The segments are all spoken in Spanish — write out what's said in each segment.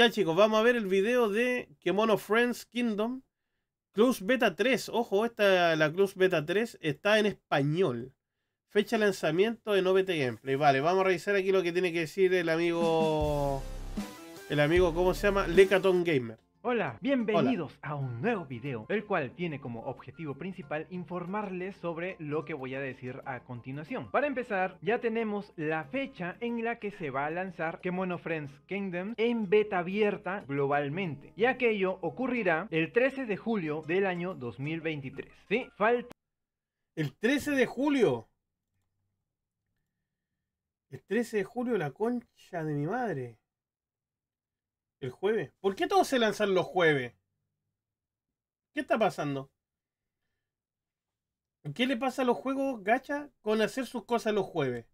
Ya chicos, vamos a ver el video de Kemono Friends Kingdom. Cruz Beta 3. Ojo, esta, la Cruz Beta 3 está en español. Fecha de lanzamiento de Novete Gameplay. Vale, vamos a revisar aquí lo que tiene que decir el amigo... El amigo, ¿cómo se llama? Lecaton Gamer. Hola, bienvenidos a un nuevo video, el cual tiene como objetivo principal informarles sobre lo que voy a decir a continuación. Para empezar, ya tenemos la fecha en la que se va a lanzar Kemono Friends Kingdom en beta abierta globalmente, y aquello ocurrirá el 13 de julio del año 2023. Sí, falta... El 13 de julio. El 13 de julio, la concha de mi madre. ¿El jueves? ¿Por qué todos se lanzan los jueves? ¿Qué está pasando? ¿Qué le pasa a los juegos gacha con hacer sus cosas los jueves?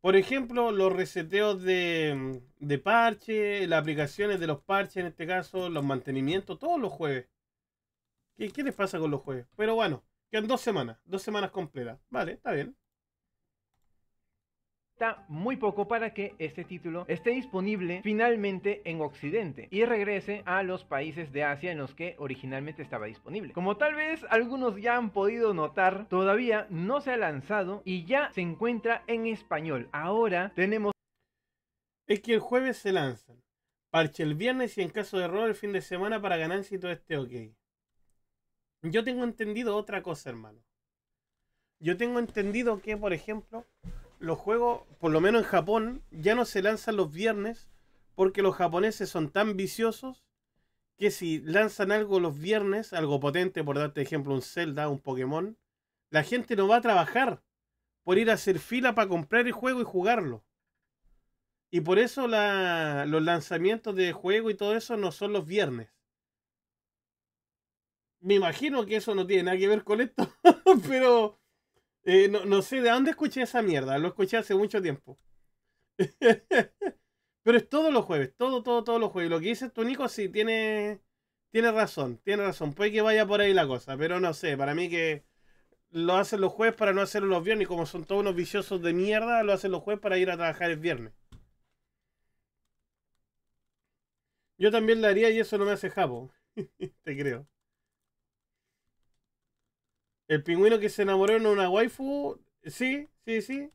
Por ejemplo, los reseteos de, mm, de parche, las aplicaciones de los parches en este caso, los mantenimientos, todos los jueves. ¿Qué, qué les pasa con los jueves? Pero bueno, quedan dos semanas, dos semanas completas. Vale, está bien. Está muy poco para que este título esté disponible finalmente en Occidente y regrese a los países de Asia en los que originalmente estaba disponible. Como tal vez algunos ya han podido notar, todavía no se ha lanzado y ya se encuentra en español. Ahora tenemos... Es que el jueves se lanzan. Parche el viernes y en caso de error el fin de semana para ganancia y todo este ok. Yo tengo entendido otra cosa, hermano. Yo tengo entendido que, por ejemplo, los juegos, por lo menos en Japón, ya no se lanzan los viernes porque los japoneses son tan viciosos que si lanzan algo los viernes, algo potente, por darte ejemplo un Zelda, un Pokémon, la gente no va a trabajar por ir a hacer fila para comprar el juego y jugarlo. Y por eso los lanzamientos de juego y todo eso no son los viernes. Me imagino que eso no tiene nada que ver con esto, pero eh, no, no, sé de dónde escuché esa mierda, lo escuché hace mucho tiempo. Pero es todos los jueves, todo, todo, todos los jueves. Lo que dice tú Nico sí tiene, tiene razón, tiene razón. Puede que vaya por ahí la cosa, pero no sé, para mí que lo hacen los jueves para no hacerlo los viernes, como son todos unos viciosos de mierda, lo hacen los jueves para ir a trabajar el viernes. Yo también lo haría y eso no me hace japo. Te creo. El pingüino que se enamoró en una waifu, sí, sí, sí.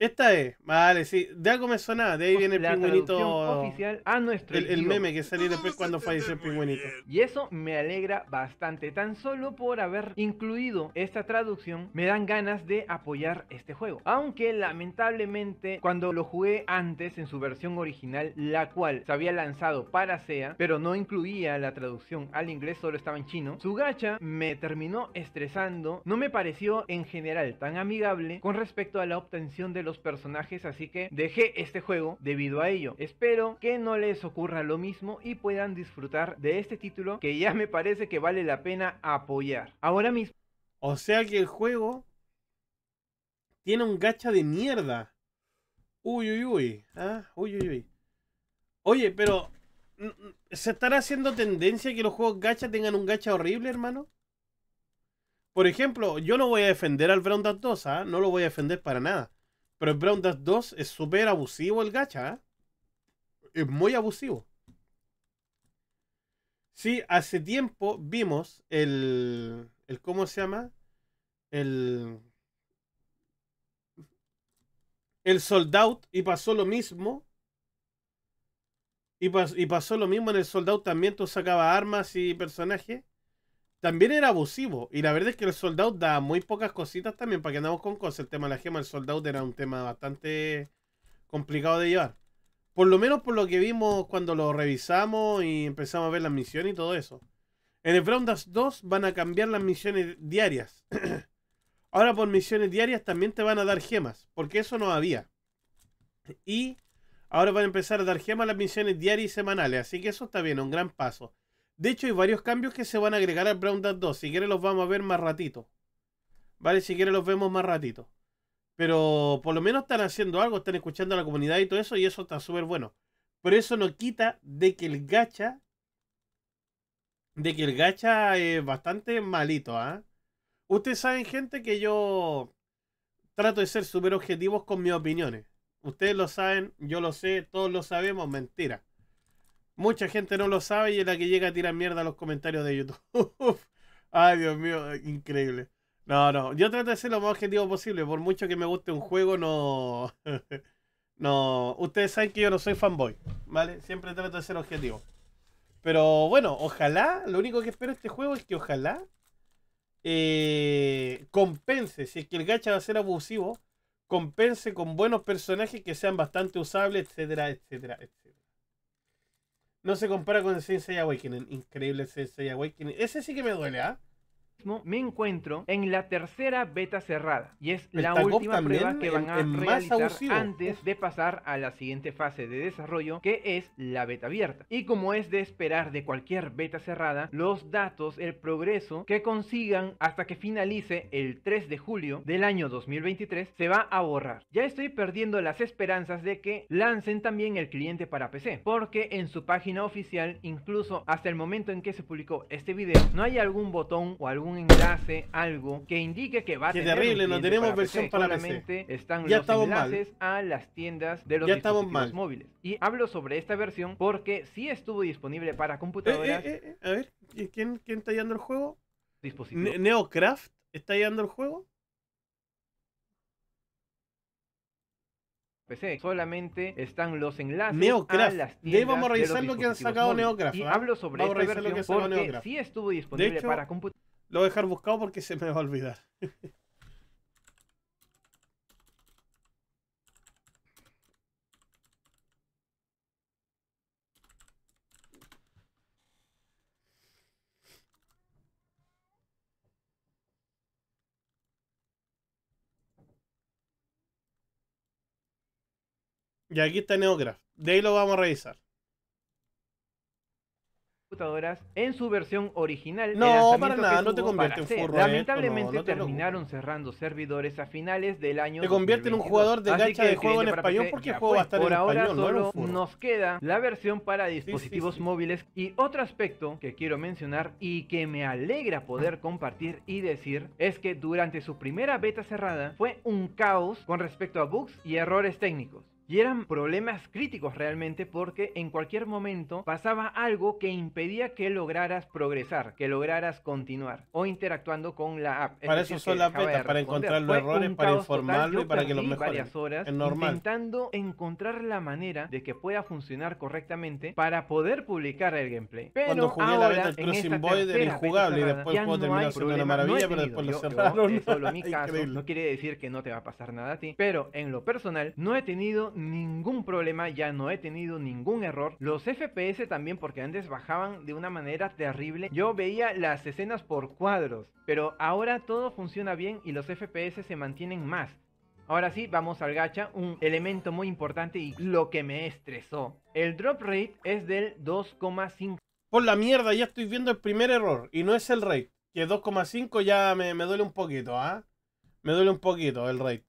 Esta es, vale, sí, de algo me sonaba, de ahí viene el pingüinito. Oficial a nuestro el, meme que salió después cuando falleció el pingüinito. Y eso me alegra bastante. Tan solo por haber incluido esta traducción, me dan ganas de apoyar este juego. Aunque lamentablemente, cuando lo jugué antes en su versión original, la cual se había lanzado para SEA, pero no incluía la traducción al inglés, solo estaba en chino, su gacha me terminó estresando. No me pareció en general tan amigable con respecto a la obtención de personajes, así que dejé este juego debido a ello. Espero que no les ocurra lo mismo y puedan disfrutar de este título que ya me parece que vale la pena apoyar. Ahora mismo. O sea que el juego tiene un gacha de mierda. Uy, uy, uy. Ah, uy, uy, uy. Oye, pero ¿se estará haciendo tendencia que los juegos gacha tengan un gacha horrible, hermano? Por ejemplo, yo no voy a defender al Brown Dantosa, ¿ah? no lo voy a defender para nada. Pero en Brown Dust 2 es súper abusivo el gacha. ¿ah? Es muy abusivo. Sí, hace tiempo vimos el, el. ¿Cómo se llama? El. El sold out y pasó lo mismo. Y, y pasó lo mismo en el sold también. Tú sacabas armas y personajes también era abusivo. Y la verdad es que el soldado da muy pocas cositas también. Para que andamos con cosas. El tema de la gema, el soldado era un tema bastante complicado de llevar. Por lo menos por lo que vimos cuando lo revisamos y empezamos a ver las misiones y todo eso. En el Brown 2 van a cambiar las misiones diarias. Ahora por misiones diarias también te van a dar gemas. Porque eso no había. Y ahora van a empezar a dar gemas las misiones diarias y semanales. Así que eso está bien, un gran paso. De hecho, hay varios cambios que se van a agregar al Brown Dad 2. Si quieren los vamos a ver más ratito. ¿Vale? Si quieren los vemos más ratito. Pero por lo menos están haciendo algo, están escuchando a la comunidad y todo eso, y eso está súper bueno. Pero eso no quita de que el gacha. De que el gacha es bastante malito, ¿ah? Ustedes saben, gente, que yo trato de ser súper objetivos con mis opiniones. Ustedes lo saben, yo lo sé, todos lo sabemos, mentira. Mucha gente no lo sabe y es la que llega a tirar mierda a los comentarios de YouTube. Ay, Dios mío, increíble. No, no, yo trato de ser lo más objetivo posible. Por mucho que me guste un juego, no. no. Ustedes saben que yo no soy fanboy, ¿vale? Siempre trato de ser objetivo. Pero bueno, ojalá, lo único que espero de este juego es que ojalá eh, compense, si es que el gacha va a ser abusivo, compense con buenos personajes que sean bastante usables, etcétera, etcétera, etcétera. No se compara con Sensei Awakening. Increíble Sensei Awakening. Ese sí que me duele, ¿ah? me encuentro en la tercera beta cerrada y es la última prueba que van a realizar antes de pasar a la siguiente fase de desarrollo que es la beta abierta y como es de esperar de cualquier beta cerrada los datos el progreso que consigan hasta que finalice el 3 de julio del año 2023 se va a borrar ya estoy perdiendo las esperanzas de que lancen también el cliente para PC porque en su página oficial incluso hasta el momento en que se publicó este video no hay algún botón o algún un enlace, algo que indique que va a terrible, no tenemos versión para Solamente Están ya los mal. a las tiendas de los ya estamos mal. móviles. Y hablo sobre esta versión porque sí estuvo disponible para computadoras. Eh, eh, eh, a ver, ¿quién, está llevando el juego? Dispositivo. ¿Neocraft está llevando el juego? PC. Solamente están los enlaces a las tiendas. De ahí vamos a revisar lo que han sacado Neocraft. ¿ah? hablo sobre esta versión porque sí estuvo disponible para computadoras. Lo voy a dejar buscado porque se me va a olvidar. y aquí está Neograph. De ahí lo vamos a revisar en su versión original. No, para nada, no te convierte en furro. Eh, Lamentablemente terminaron cerrando servidores a finales del año. Te convierte en un jugador de gacha de juego en español porque juego va Por ahora solo nos queda la versión para dispositivos móviles y otro aspecto que quiero mencionar y que me alegra poder compartir y decir es que durante su primera beta cerrada fue un caos con respecto a bugs y errores técnicos. Y eran problemas críticos realmente porque en cualquier momento pasaba algo que impedía que lograras progresar, que lograras continuar o interactuando con la app. para eso son las betas, para encontrar los errores, para informarlo y para que lo mejoren. es normal. intentando encontrar la manera de que pueda funcionar correctamente para poder publicar el gameplay. Pero Cuando jugué la beta, el Crossing Void era injugable y después no terminar siendo una maravilla, pero después lo cerraron. no quiere decir que no te va a pasar nada a ti, pero en lo personal no he tenido ningún problema, ya no he tenido ningún error. Los FPS también porque antes bajaban de una manera terrible. Yo veía las escenas por cuadros, pero ahora todo funciona bien y los FPS se mantienen más. Ahora sí, vamos al gacha, un elemento muy importante y lo que me estresó. El drop rate es del 2,5. Por la mierda, ya estoy viendo el primer error y no es el rate. Que 2,5 ya me, me, duele un poquito, ¿ah? Me duele un poquito el rate.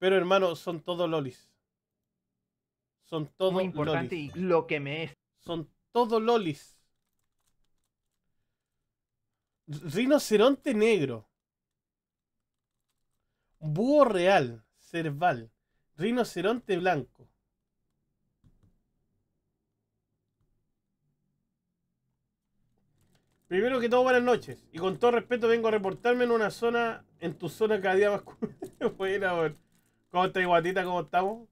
Pero hermano, son todos lolis. Son todos importante lolis. lo que me es. Son todos lolis. Rinoceronte negro. Búho real, cerval. Rinoceronte blanco. Primero que todo, buenas noches. Y con todo respeto vengo a reportarme en una zona, en tu zona cada día más... Buena, ¿Cómo estás, guatita? ¿Cómo estamos?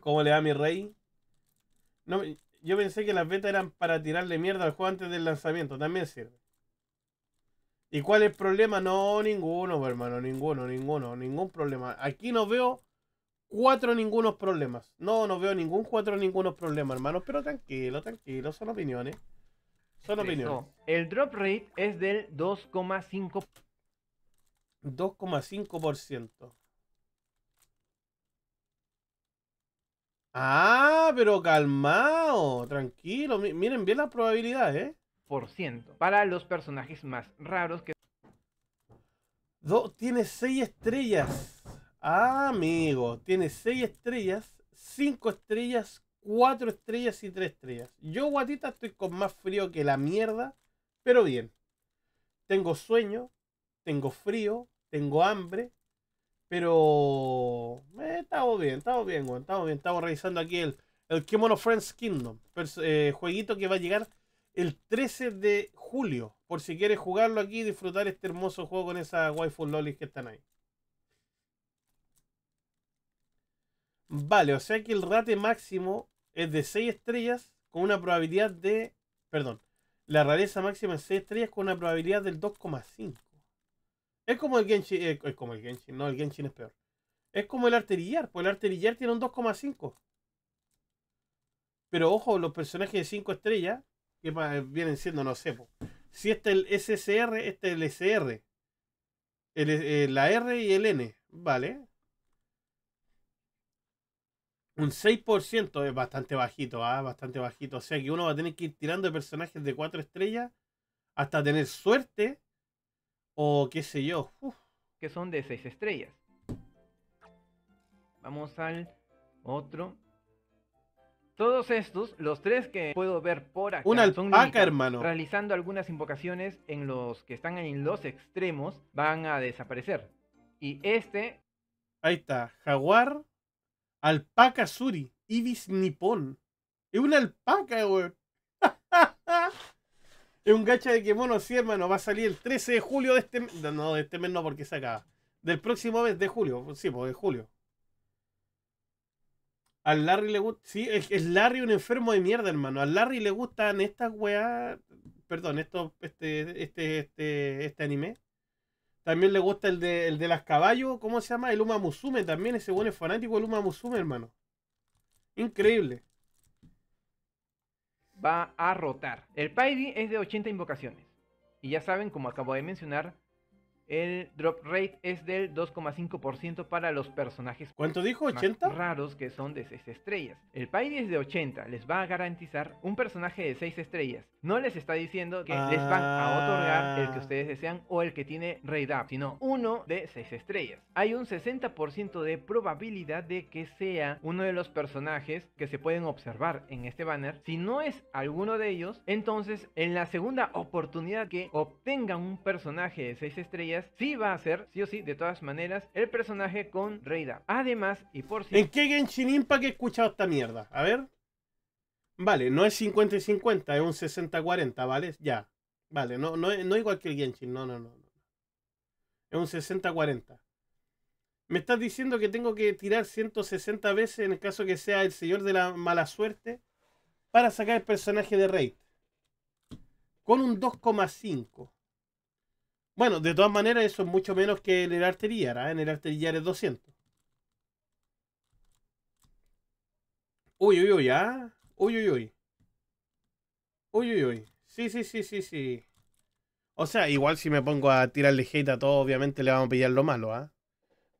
¿Cómo le da mi rey? yo pensé que las betas eran para tirarle mierda al juego antes del lanzamiento. También sirve. ¿Y cuál es el problema? No, ninguno, pues, hermano. Ninguno, ninguno. Ningún problema. Aquí no veo cuatro ningunos problemas. No, no veo ningún cuatro ningunos problemas, hermano. Pero tranquilo, tranquilo. Son opiniones. Son opiniones. El drop rate es del 2,5%. 2,5%. Ah, pero calmado, tranquilo. Miren bien las probabilidades, ¿eh? Por ciento. Para los personajes más raros que... tiene seis estrellas. Ah, amigo, tiene seis estrellas, cinco estrellas, cuatro estrellas y tres estrellas. Yo, guatita, estoy con más frío que la mierda, pero bien. Tengo sueño, tengo frío, tengo hambre, pero eh, estamos bien, estamos bien, estamos bien. Estamos revisando aquí el, el Kimono Friends Kingdom, eh, jueguito que va a llegar el 13 de julio. Por si quieres jugarlo aquí y disfrutar este hermoso juego con esas waifu lolis que están ahí. Vale, o sea que el rate máximo es de 6 estrellas con una probabilidad de. Perdón, la rareza máxima es 6 estrellas con una probabilidad del 2,5. Es como el Genshin, eh, es como el Genshin, no, el Genshin es peor. Es como el Arterillar, pues el Arterillar tiene un 2,5. Pero ojo, los personajes de 5 estrellas, que eh, vienen siendo, no sé, si este es el SSR, este es el SR. la R y el N, ¿vale? Un 6% es bastante bajito, ¿ah? Bastante bajito. O sea que uno va a tener que ir tirando de personajes de 4 estrellas hasta tener suerte o qué sé yo. Que son de seis estrellas. Vamos al otro. Todos estos, los tres que puedo ver por acá, Una alpaca, hermano. realizando algunas invocaciones en los que están en los extremos, van a desaparecer. Y este... Ahí está, jaguar, alpaca suri, ibis nipón. Es una alpaca, weón. Es un gacha de que, bueno, sí, hermano, va a salir el 13 de julio de este mes. No, de este mes no, porque se acaba. Del próximo mes de julio. Sí, pues de julio. Al Larry le gusta. Sí, es, Larry un enfermo de mierda, hermano. Al Larry le gustan estas weas. Perdón, esto, este, este, este, este, anime. También le gusta el de, el de las caballos. ¿Cómo se llama? El Uma Musume. También ese buen es fanático del Uma Musume, hermano. Increíble va a rotar. El Paidi es de 80 invocaciones. Y ya saben, como acabo de mencionar, el drop rate es del 2,5% para los personajes. ¿Cuánto dijo? ¿80? Raros que son de 6 estrellas. El es de 80 les va a garantizar un personaje de 6 estrellas. No les está diciendo que les van a otorgar el que ah. ustedes desean o el que tiene raid up, sino uno de 6 estrellas. Hay un 60% de probabilidad de que sea uno de los personajes que se pueden observar en este banner. Si no es alguno de ellos, entonces en la segunda oportunidad que obtengan un personaje de 6 estrellas, si sí va a ser, sí o sí, de todas maneras, el personaje con Reida. Además, y por si... ¿En qué Genshin Impact he escuchado esta mierda? A ver. Vale, no es 50 y 50, es un 60-40, ¿vale? Ya. Vale, no, no, igual que el Genshin, no, no, no. no. Es un 60-40. Me estás diciendo que tengo que tirar 160 veces en el caso que sea el señor de la mala suerte para sacar el personaje de Raid. Con un 2,5. Bueno, de todas maneras, eso es mucho menos que en el arterillar. ¿eh? En el arterillar es 200. Uy, uy, uy, ¿ah? Uy, uy, uy. Uy, uy, uy. Sí, sí, sí, sí, sí. O sea, igual si me pongo a tirarle hate a todo, obviamente le vamos a pillar lo malo, ¿ah?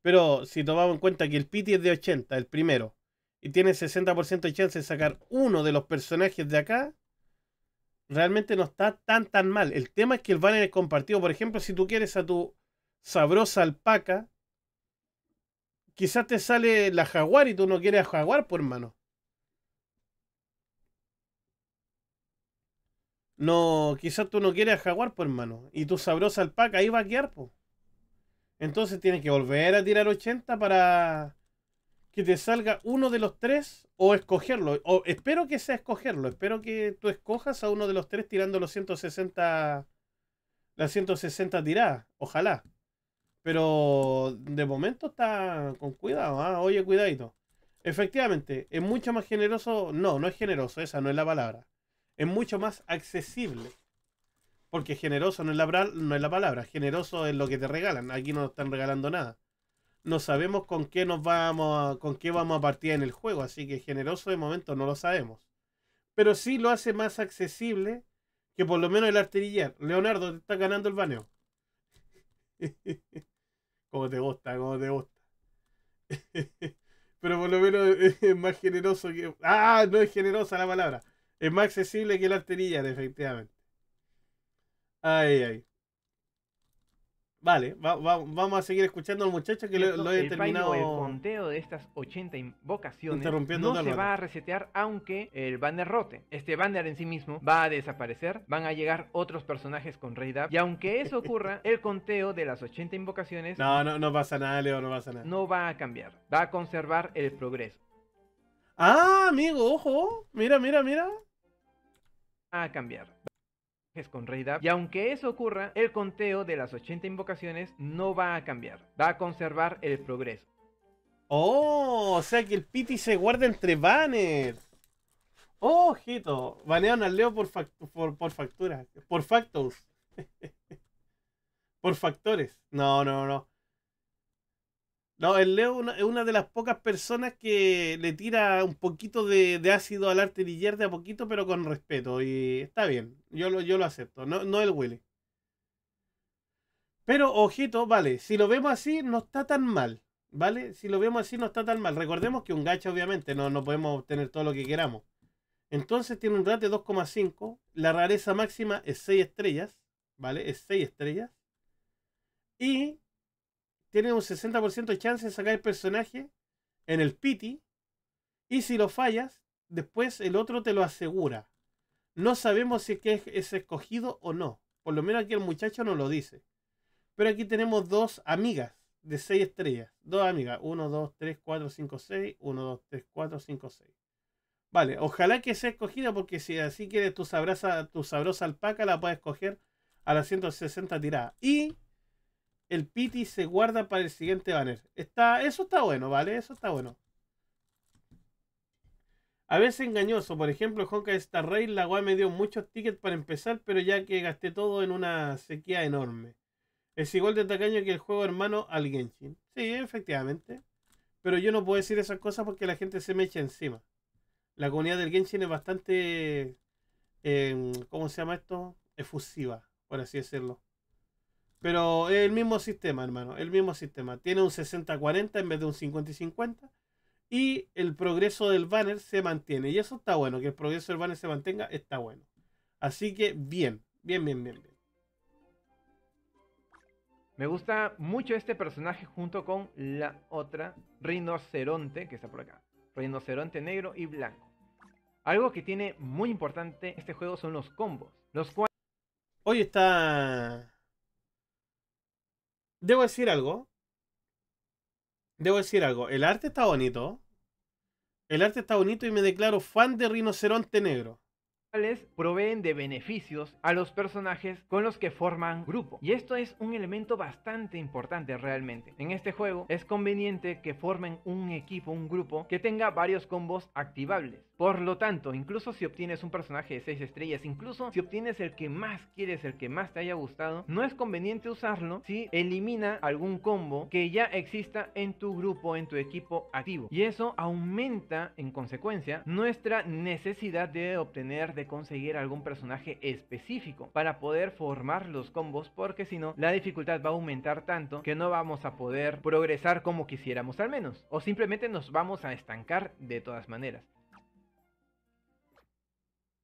Pero si tomamos en cuenta que el Pity es de 80, el primero, y tiene 60% de chance de sacar uno de los personajes de acá, realmente no está tan tan mal. El tema es que el banner es compartido. Por ejemplo, si tú quieres a tu sabrosa alpaca, quizás te sale la jaguar y tú no quieres a jaguar, por pues, hermano. No, quizás tú no quieres a jaguar, por pues, hermano. Y tu sabrosa alpaca ahí va a quedar, pues Entonces tienes que volver a tirar 80 para que te salga uno de los tres o escogerlo. O espero que sea escogerlo. Espero que tú escojas a uno de los tres tirando los 160. Las 160 tiradas. Ojalá. Pero de momento está con cuidado. ¿ah? Oye, cuidadito. Efectivamente, es mucho más generoso. No, no es generoso, esa no es la palabra. Es mucho más accesible. Porque generoso no es la, no es la palabra. Generoso es lo que te regalan. Aquí no están regalando nada no sabemos con qué nos vamos a, con qué vamos a partir en el juego, así que generoso de momento no lo sabemos. Pero sí lo hace más accesible que por lo menos el artillería. Leonardo, te está ganando el baneo. como te gusta, como te gusta. Pero por lo menos es más generoso que. ¡Ah! No es generosa la palabra. Es más accesible que el artillería, efectivamente. Ay, ay. Vale, vamos a seguir escuchando al muchacho que lo, he terminado. el conteo de estas 80 invocaciones no se va a resetear aunque el banner rote. Este banner en sí mismo va a desaparecer, van a llegar otros personajes con Rey y aunque eso ocurra, el conteo de las 80 invocaciones. No, no, no pasa nada, Leo, no pasa nada. No va a cambiar, va a conservar el progreso. Ah, amigo, ojo, mira, mira, mira. Va A cambiar con Rey y aunque eso ocurra, el conteo de las 80 invocaciones no va a cambiar, va a conservar el progreso. Oh, o sea que el Pity se guarda entre banners. Oh, ojito, banean al Leo por, fact por, por por factos, por factores. No, no, no. No, el Leo es una de las pocas personas que le tira un poquito de, ácido al artillería de a poquito, pero con respeto. Y está bien, yo lo, yo lo acepto, no, no el Willy. Pero ojito, vale, si lo vemos así, no está tan mal. ¿Vale? Si lo vemos así, no está tan mal. Recordemos que un gacha, obviamente, no, no podemos obtener todo lo que queramos. Entonces tiene un rate de 2,5. La rareza máxima es 6 estrellas. ¿Vale? Es 6 estrellas. Y tiene un 60% de chance de sacar el personaje en el pity. Y si lo fallas, después el otro te lo asegura. No sabemos si es que es escogido o no. Por lo menos aquí el muchacho No lo dice. Pero aquí tenemos dos amigas de 6 estrellas. Dos amigas. 1, 2, 3, 4, 5, 6. 1, 2, 3, 4, 5, 6. Vale, ojalá que sea escogida porque si así quieres tu, sabrosa, tu sabrosa alpaca la puedes coger a las 160 tirada Y el piti se guarda para el siguiente banner. Está, eso está bueno, ¿vale? Eso está bueno. A veces engañoso, por ejemplo, Honkai Star Rail, la guay me dio muchos tickets para empezar, pero ya que gasté todo en una sequía enorme. Es igual de tacaño que el juego hermano al Genshin. Sí, efectivamente. Pero yo no puedo decir esas cosas porque la gente se me echa encima. La comunidad del Genshin es bastante. Em, ¿Cómo se llama esto? Efusiva, por así decirlo. Pero es el mismo sistema, hermano, el mismo sistema. Tiene un 60-40 en vez de un 50-50. Y el progreso del banner se mantiene. Y eso está bueno, que el progreso del banner se mantenga, está bueno. Así que bien, bien, bien, bien, bien. Me gusta mucho este personaje junto con la otra, rinoceronte, que está por acá. Rinoceronte negro y blanco. Algo que tiene muy importante este juego son los combos, los cuales... Hoy está Debo decir algo. Debo decir algo. El arte está bonito. El arte está bonito y me declaro fan de Rinoceronte Negro proveen de beneficios a los personajes con los que forman grupo. Y esto es un elemento bastante importante realmente. En este juego es conveniente que formen un equipo, un grupo que tenga varios combos activables. Por lo tanto, incluso si obtienes un personaje de 6 estrellas, incluso si obtienes el que más quieres, el que más te haya gustado, no es conveniente usarlo si elimina algún combo que ya exista en tu grupo, en tu equipo activo. Y eso aumenta en consecuencia nuestra necesidad de obtener, de conseguir algún personaje específico para poder formar los combos, porque si no, la dificultad va a aumentar tanto que no vamos a poder progresar como quisiéramos al menos, o simplemente nos vamos a estancar de todas maneras.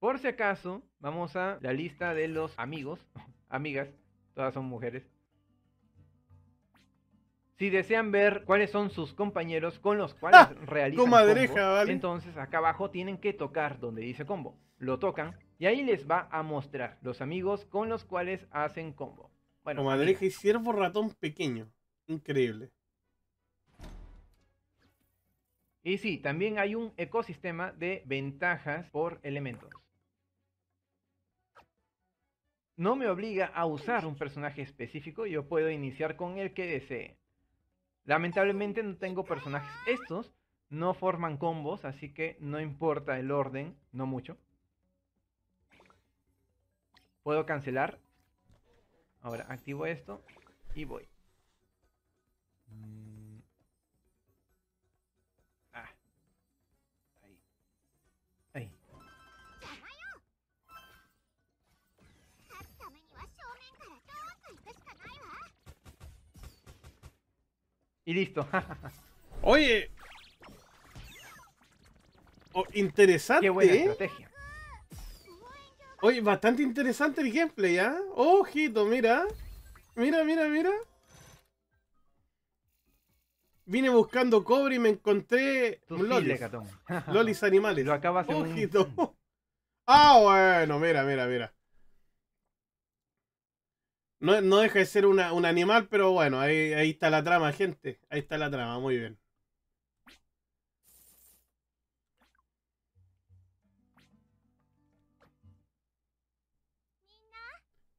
Por si acaso, vamos a la lista de los amigos, amigas, todas son mujeres. Si desean ver cuáles son sus compañeros con los cuales ah, realizan combo, entonces acá abajo tienen que tocar donde dice combo. Lo tocan y ahí les va a mostrar los amigos con los cuales hacen combo. Bueno, comadreja y ciervo ratón pequeño. Increíble. Y sí, también hay un ecosistema de ventajas por elementos. No me obliga a usar un personaje específico, yo puedo iniciar con el que desee. Lamentablemente no tengo personajes estos, no forman combos, así que no importa el orden, no mucho. Puedo cancelar. Ahora activo esto y voy. Mm. Y listo. Oye. Oh, interesante. Qué buena ¿eh? estrategia. Oye, bastante interesante el gameplay, ¿ah? ¿eh? Ojito, mira. Mira, mira, mira. Vine buscando cobre y me encontré lolis. lolis animales. Lo acabas Ojito. ah, bueno, mira, mira, mira. No, deja de ser un animal, pero bueno, ahí, está la trama, gente. Ahí está la trama, muy bien.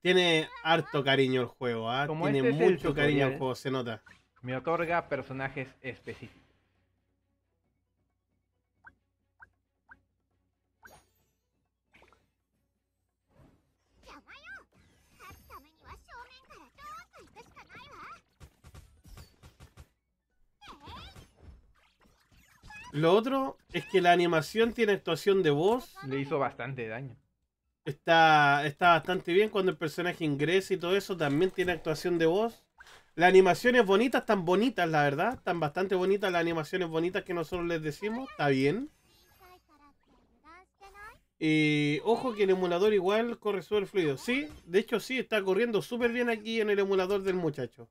Tiene harto cariño el juego, ¿ah? Tiene este mucho cariño el juego, se nota. Me otorga personajes específicos. Lo otro es que la animación tiene actuación de voz. Le hizo bastante daño. Está, está bastante bien cuando el personaje ingresa y todo eso. También tiene actuación de voz. Las animaciones bonitas, están bonitas, la verdad. Están bastante bonitas las animaciones bonitas que nosotros les decimos. Está bien. Y ojo que el emulador igual corre súper fluido. Sí, de hecho sí, está corriendo súper bien aquí en el emulador del muchacho.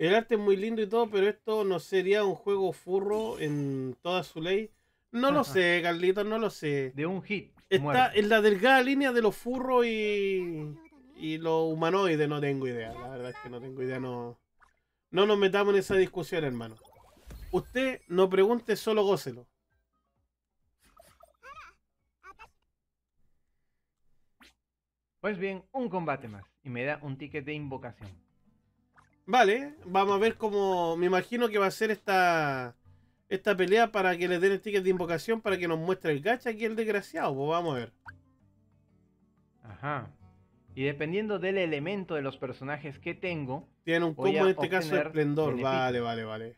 El arte es muy lindo y todo, pero esto no sería un juego furro en toda su ley. No lo sé, Carlitos, no lo sé. De un hit. Está en la delgada línea de los furros y, y los humanoides, no tengo idea. La verdad es que no tengo idea, no. No nos metamos en esa discusión, hermano. Usted no pregunte, solo gócelo. Pues bien, un combate más y me da un ticket de invocación. Vale, vamos a ver cómo. Me imagino que va a ser esta. Esta pelea para que le den el ticket de invocación para que nos muestre el gacha aquí el desgraciado. Pues vamos a ver. Ajá. Y dependiendo del elemento de los personajes que tengo. Tiene un combo en este caso esplendor. Vale, vale, vale.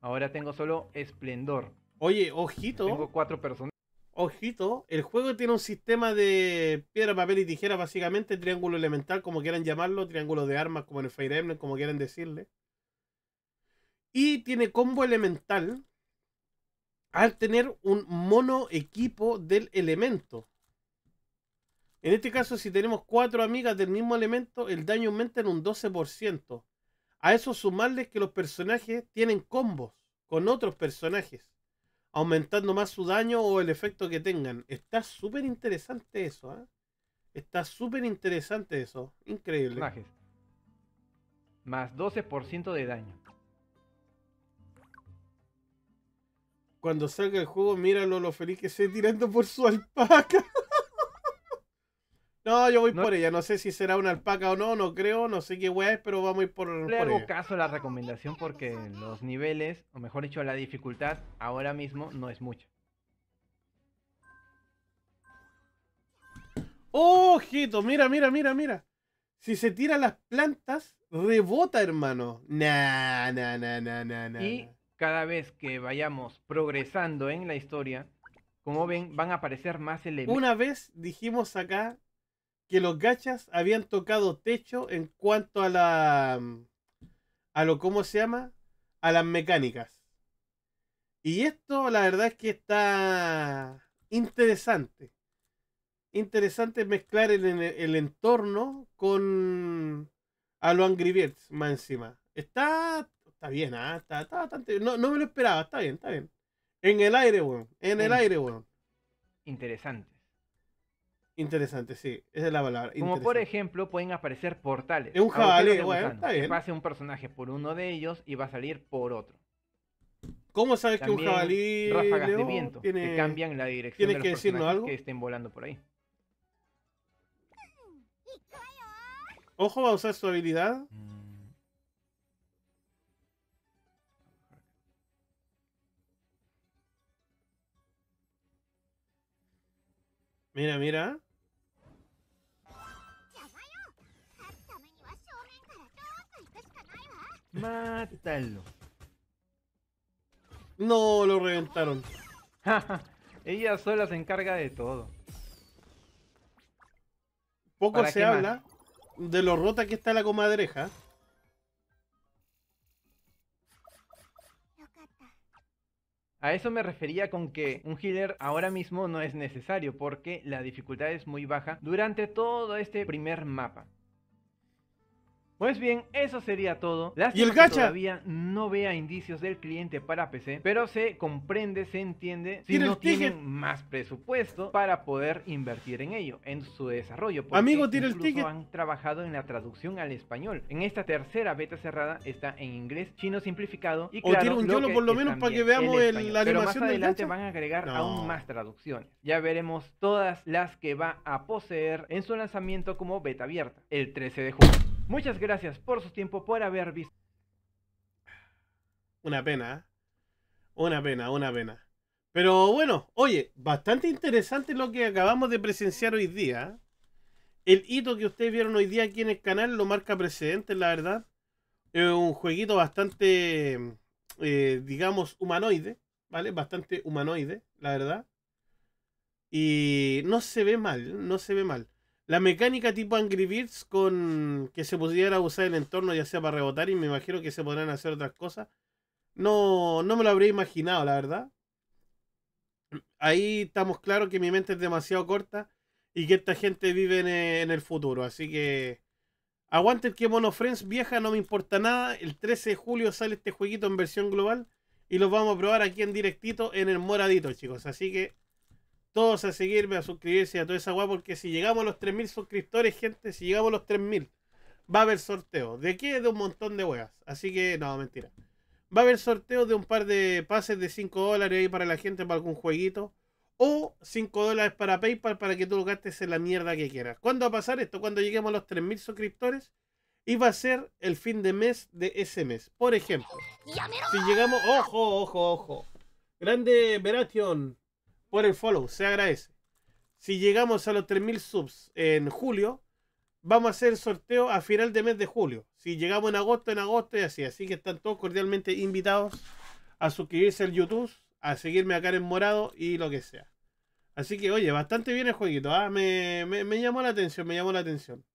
Ahora tengo solo esplendor. Oye, ojito. Tengo cuatro personajes. Ojito, el juego tiene un sistema de piedra, papel y tijera, básicamente triángulo elemental, como quieran llamarlo, triángulo de armas, como en el Fire Emblem, como quieran decirle. Y tiene combo elemental al tener un mono equipo del elemento. En este caso, si tenemos cuatro amigas del mismo elemento, el daño aumenta en un 12%. A eso sumarles que los personajes tienen combos con otros personajes aumentando más su daño o el efecto que tengan. Está súper interesante eso, ¿ah? Está súper interesante eso. Increíble. Más 12% de daño. Cuando salga el juego, míralo lo feliz que se tirando por su alpaca. No, yo voy por ella. No sé si será una alpaca o no, no creo, no sé qué weá es, pero vamos a ir por, no Le hago caso a la recomendación porque los niveles, o mejor dicho, la dificultad ahora mismo no es mucha. ¡Ojito! mira, mira, mira, mira. Si se tiran las plantas, rebota, hermano. Na, Y cada vez que vayamos progresando en la historia, como ven, van a aparecer más elementos. Una vez dijimos acá que los gachas habían tocado techo en cuanto a la. Mm, a lo cómo se llama. a las mecánicas. Y esto, la verdad es que está interesante. Interesante mezclar el, el entorno con. a lo Angry más encima. Está. está bien, ah, está, No, no me lo esperaba, está bien, está bien. En el aire, bueno En el aire, bueno Interesante. Interesante, sí, esa es la palabra. Como por ejemplo, pueden aparecer portales. un jabalí, bueno, está bien. Que pase un personaje por uno de ellos y va a salir por otro. ¿Cómo sabes que un jabalí ráfagas de viento que cambian la dirección de que personajes algo? que estén volando por ahí? Ojo va a usar su habilidad. Mira, mira. Mátalo. No, lo reventaron. Ella sola se encarga de todo. Poco se habla de lo rota que está la comadreja. A eso me refería con que un healer ahora mismo no es necesario porque la dificultad es muy baja durante todo este primer mapa. Pues bien, eso sería todo. Lástima ¿Y el gacha? todavía no vea indicios del cliente para PC, pero se comprende, se entiende si no tienen más presupuesto para poder invertir en ello, en su desarrollo. Amigo, tiene el ticket. han trabajado en la traducción al español. En esta tercera beta cerrada está en inglés, chino simplificado y o tiene un yolo por lo menos para que veamos el la animación Pero más adelante van a agregar aún más traducciones. Ya veremos todas las que va a poseer en su lanzamiento como beta abierta el 13 de junio. Muchas gracias por su tiempo, por haber visto. Una pena, ¿eh? Una pena, una pena. Pero bueno, oye, bastante interesante lo que acabamos de presenciar hoy día. ¿eh? El hito que ustedes vieron hoy día aquí en el canal lo marca precedente, la verdad. Es un jueguito bastante, eh, digamos, humanoide, ¿vale? Bastante humanoide, la verdad. Y no se ve mal, no se ve mal. La mecánica tipo Angry Birds con que se pudiera usar el entorno ya sea para rebotar y me imagino que se podrán hacer otras cosas. No, no me lo habría imaginado, la verdad. Ahí estamos claros que mi mente es demasiado corta y que esta gente vive en, el futuro. Así que aguanten que Mono Friends vieja no me importa nada. El 13 de julio sale este jueguito en versión global y lo vamos a probar aquí en directito en el moradito, chicos. Así que todos a seguirme, a suscribirse a toda esa guapa, porque si llegamos a los 3.000 suscriptores, gente, si llegamos a los 3.000, va a haber sorteo. ¿De qué? De un montón de weas. Así que, no, mentira. Va a haber sorteo de un par de pases de 5 dólares ahí para la gente, para algún jueguito. O 5 dólares para PayPal para que tú gastes en la mierda que quieras. ¿Cuándo va a pasar esto? Cuando lleguemos a los 3.000 suscriptores. Y va a ser el fin de mes de ese mes. Por ejemplo, si llegamos... ¡Ojo, ojo, ojo! Grande Veration, por el follow, se agradece. Si llegamos a los 3.000 subs en julio, vamos a hacer el sorteo a final de mes de julio. Si llegamos en agosto, en agosto y así. Así que están todos cordialmente invitados a suscribirse al YouTube, a seguirme acá en Morado y lo que sea. Así que, oye, bastante bien el jueguito. ¿ah? me llamó la atención, me llamó la atención.